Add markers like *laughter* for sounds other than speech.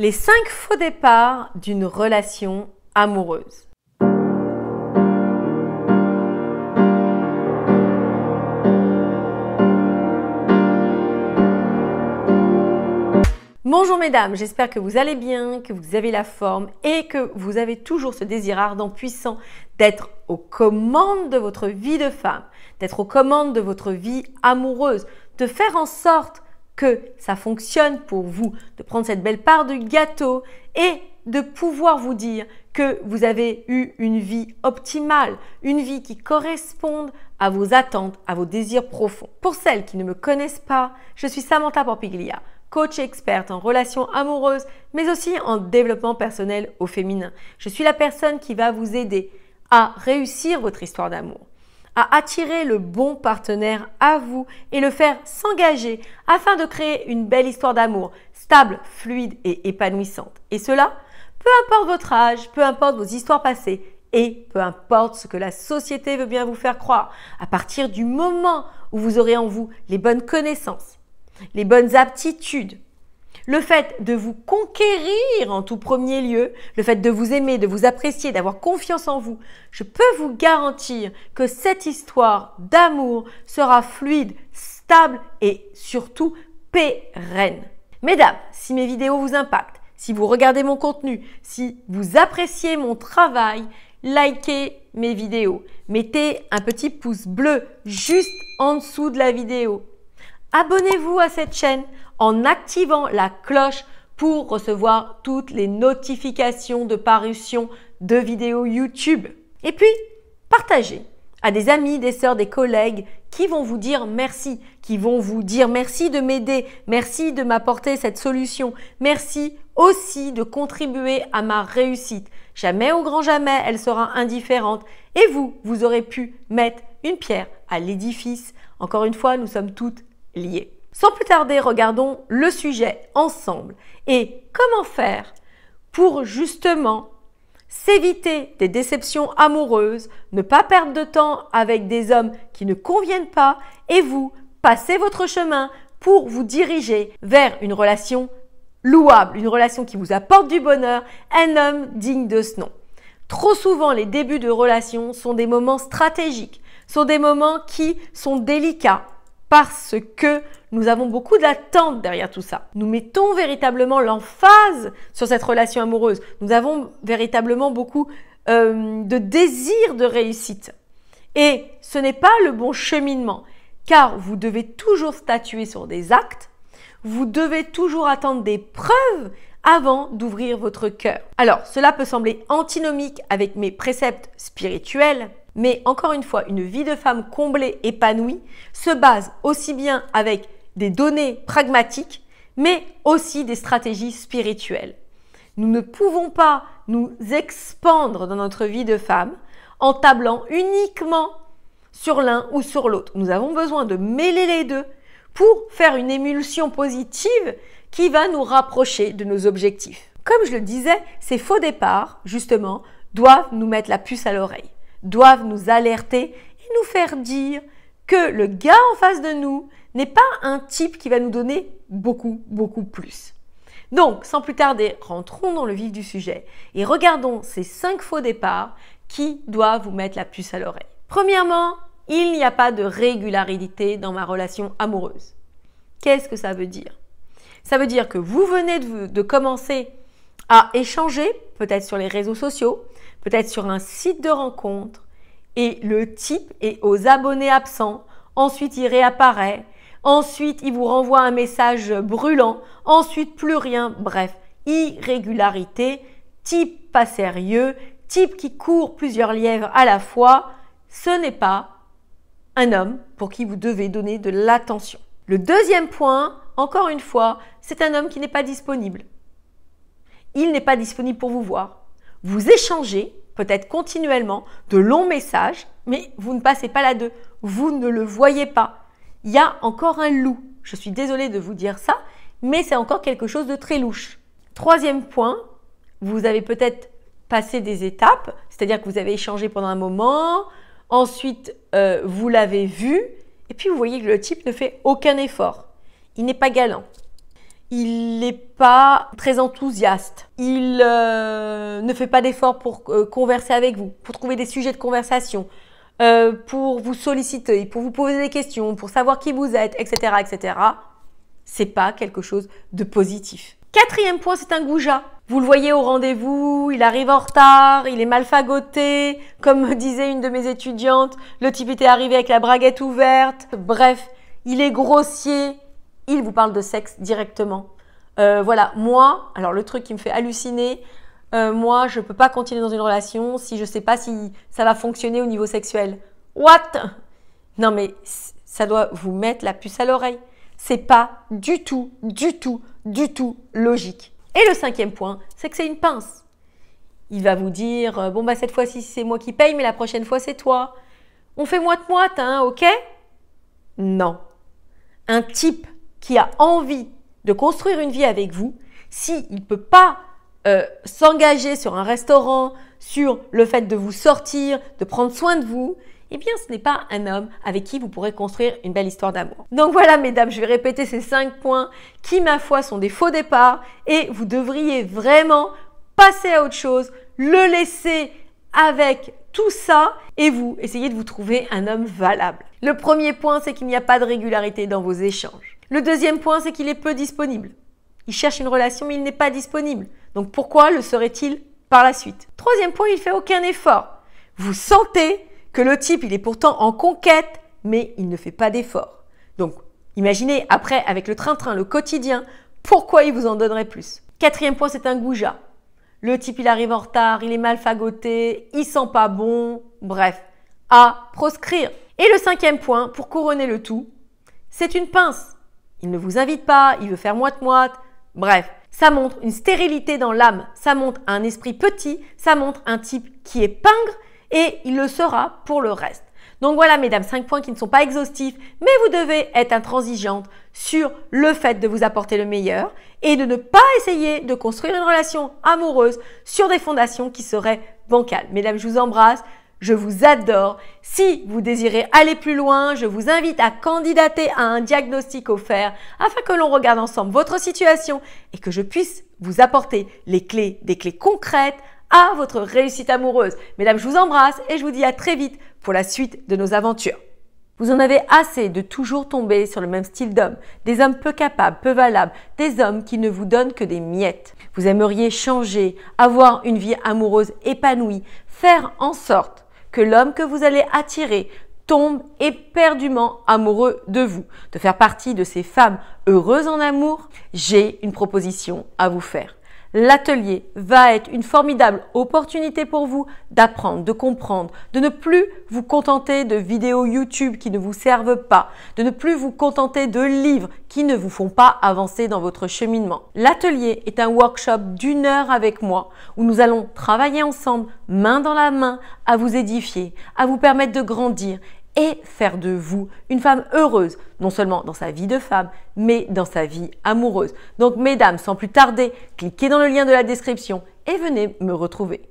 Les 5 faux départs d'une relation amoureuse. Bonjour mesdames, j'espère que vous allez bien, que vous avez la forme et que vous avez toujours ce désir ardent, puissant d'être aux commandes de votre vie de femme, d'être aux commandes de votre vie amoureuse, de faire en sorte que ça fonctionne pour vous, de prendre cette belle part de gâteau et de pouvoir vous dire que vous avez eu une vie optimale, une vie qui corresponde à vos attentes, à vos désirs profonds. Pour celles qui ne me connaissent pas, je suis Samantha Porpiglia, coach experte en relations amoureuses, mais aussi en développement personnel au féminin. Je suis la personne qui va vous aider à réussir votre histoire d'amour, attirer le bon partenaire à vous et le faire s'engager afin de créer une belle histoire d'amour, stable, fluide et épanouissante. Et cela, peu importe votre âge, peu importe vos histoires passées et peu importe ce que la société veut bien vous faire croire, à partir du moment où vous aurez en vous les bonnes connaissances, les bonnes aptitudes, le fait de vous conquérir en tout premier lieu, le fait de vous aimer, de vous apprécier, d'avoir confiance en vous, je peux vous garantir que cette histoire d'amour sera fluide, stable et surtout pérenne. Mesdames, si mes vidéos vous impactent, si vous regardez mon contenu, si vous appréciez mon travail, likez mes vidéos. Mettez un petit pouce bleu juste en dessous de la vidéo. Abonnez-vous à cette chaîne en activant la cloche pour recevoir toutes les notifications de parution de vidéos YouTube. Et puis, partagez à des amis, des sœurs, des collègues qui vont vous dire merci, qui vont vous dire merci de m'aider, merci de m'apporter cette solution, merci aussi de contribuer à ma réussite. Jamais au grand jamais, elle sera indifférente et vous, vous aurez pu mettre une pierre à l'édifice. Encore une fois, nous sommes toutes sans plus tarder, regardons le sujet ensemble et comment faire pour justement s'éviter des déceptions amoureuses, ne pas perdre de temps avec des hommes qui ne conviennent pas et vous, passer votre chemin pour vous diriger vers une relation louable, une relation qui vous apporte du bonheur, un homme digne de ce nom. Trop souvent, les débuts de relations sont des moments stratégiques, sont des moments qui sont délicats, parce que nous avons beaucoup d'attente derrière tout ça. Nous mettons véritablement l'emphase sur cette relation amoureuse. Nous avons véritablement beaucoup euh, de désir de réussite. Et ce n'est pas le bon cheminement, car vous devez toujours statuer sur des actes, vous devez toujours attendre des preuves avant d'ouvrir votre cœur. Alors, cela peut sembler antinomique avec mes préceptes spirituels, mais encore une fois, une vie de femme comblée, épanouie, se base aussi bien avec des données pragmatiques, mais aussi des stratégies spirituelles. Nous ne pouvons pas nous expandre dans notre vie de femme en tablant uniquement sur l'un ou sur l'autre. Nous avons besoin de mêler les deux pour faire une émulsion positive qui va nous rapprocher de nos objectifs. Comme je le disais, ces faux départs, justement, doivent nous mettre la puce à l'oreille doivent nous alerter et nous faire dire que le gars en face de nous n'est pas un type qui va nous donner beaucoup, beaucoup plus. Donc, sans plus tarder, rentrons dans le vif du sujet et regardons ces cinq faux départs qui doivent vous mettre la puce à l'oreille. Premièrement, il n'y a pas de régularité dans ma relation amoureuse. Qu'est-ce que ça veut dire Ça veut dire que vous venez de commencer à échanger, peut-être sur les réseaux sociaux, peut-être sur un site de rencontre, et le type est aux abonnés absents, ensuite il réapparaît, ensuite il vous renvoie un message brûlant, ensuite plus rien, bref, irrégularité, type pas sérieux, type qui court plusieurs lièvres à la fois, ce n'est pas un homme pour qui vous devez donner de l'attention. Le deuxième point, encore une fois, c'est un homme qui n'est pas disponible. Il n'est pas disponible pour vous voir. Vous échangez, peut-être continuellement, de longs messages, mais vous ne passez pas là deux. Vous ne le voyez pas. Il y a encore un loup. Je suis désolée de vous dire ça, mais c'est encore quelque chose de très louche. Troisième point, vous avez peut-être passé des étapes, c'est-à-dire que vous avez échangé pendant un moment, ensuite euh, vous l'avez vu, et puis vous voyez que le type ne fait aucun effort. Il n'est pas galant il n'est pas très enthousiaste. Il euh, ne fait pas d'efforts pour euh, converser avec vous, pour trouver des sujets de conversation, euh, pour vous solliciter, pour vous poser des questions, pour savoir qui vous êtes, etc., etc. C'est pas quelque chose de positif. Quatrième point, c'est un goujat. Vous le voyez au rendez-vous, il arrive en retard, il est mal fagoté. Comme me *laughs* disait une de mes étudiantes, le type était arrivé avec la braguette ouverte. Bref, il est grossier, il vous parle de sexe directement. Euh, voilà, moi, alors le truc qui me fait halluciner, euh, moi, je peux pas continuer dans une relation si je sais pas si ça va fonctionner au niveau sexuel. What Non mais ça doit vous mettre la puce à l'oreille. C'est pas du tout, du tout, du tout logique. Et le cinquième point, c'est que c'est une pince. Il va vous dire, euh, bon bah cette fois-ci c'est moi qui paye, mais la prochaine fois c'est toi. On fait moite-moite, hein, ok Non. Un type qui a envie de construire une vie avec vous, s'il ne peut pas euh, s'engager sur un restaurant, sur le fait de vous sortir, de prendre soin de vous, eh bien ce n'est pas un homme avec qui vous pourrez construire une belle histoire d'amour. Donc voilà mesdames, je vais répéter ces cinq points qui, ma foi, sont des faux départs et vous devriez vraiment passer à autre chose, le laisser avec tout ça et vous essayez de vous trouver un homme valable. Le premier point, c'est qu'il n'y a pas de régularité dans vos échanges. Le deuxième point, c'est qu'il est peu disponible. Il cherche une relation, mais il n'est pas disponible. Donc pourquoi le serait-il par la suite Troisième point, il fait aucun effort. Vous sentez que le type, il est pourtant en conquête, mais il ne fait pas d'effort. Donc imaginez après, avec le train-train, le quotidien, pourquoi il vous en donnerait plus Quatrième point, c'est un goujat. Le type, il arrive en retard, il est mal fagoté, il sent pas bon, bref, à proscrire. Et le cinquième point, pour couronner le tout, c'est une pince. Il ne vous invite pas, il veut faire moite-moite. Bref, ça montre une stérilité dans l'âme, ça montre un esprit petit, ça montre un type qui est pingre et il le sera pour le reste. Donc voilà, mesdames, 5 points qui ne sont pas exhaustifs, mais vous devez être intransigeante sur le fait de vous apporter le meilleur et de ne pas essayer de construire une relation amoureuse sur des fondations qui seraient bancales. Mesdames, je vous embrasse. Je vous adore. Si vous désirez aller plus loin, je vous invite à candidater à un diagnostic offert afin que l'on regarde ensemble votre situation et que je puisse vous apporter les clés, des clés concrètes à votre réussite amoureuse. Mesdames, je vous embrasse et je vous dis à très vite pour la suite de nos aventures. Vous en avez assez de toujours tomber sur le même style d'homme, des hommes peu capables, peu valables, des hommes qui ne vous donnent que des miettes. Vous aimeriez changer, avoir une vie amoureuse épanouie, faire en sorte que l'homme que vous allez attirer tombe éperdument amoureux de vous, de faire partie de ces femmes heureuses en amour, j'ai une proposition à vous faire. L'atelier va être une formidable opportunité pour vous d'apprendre, de comprendre, de ne plus vous contenter de vidéos YouTube qui ne vous servent pas, de ne plus vous contenter de livres qui ne vous font pas avancer dans votre cheminement. L'atelier est un workshop d'une heure avec moi où nous allons travailler ensemble, main dans la main, à vous édifier, à vous permettre de grandir et faire de vous une femme heureuse, non seulement dans sa vie de femme, mais dans sa vie amoureuse. Donc mesdames, sans plus tarder, cliquez dans le lien de la description et venez me retrouver.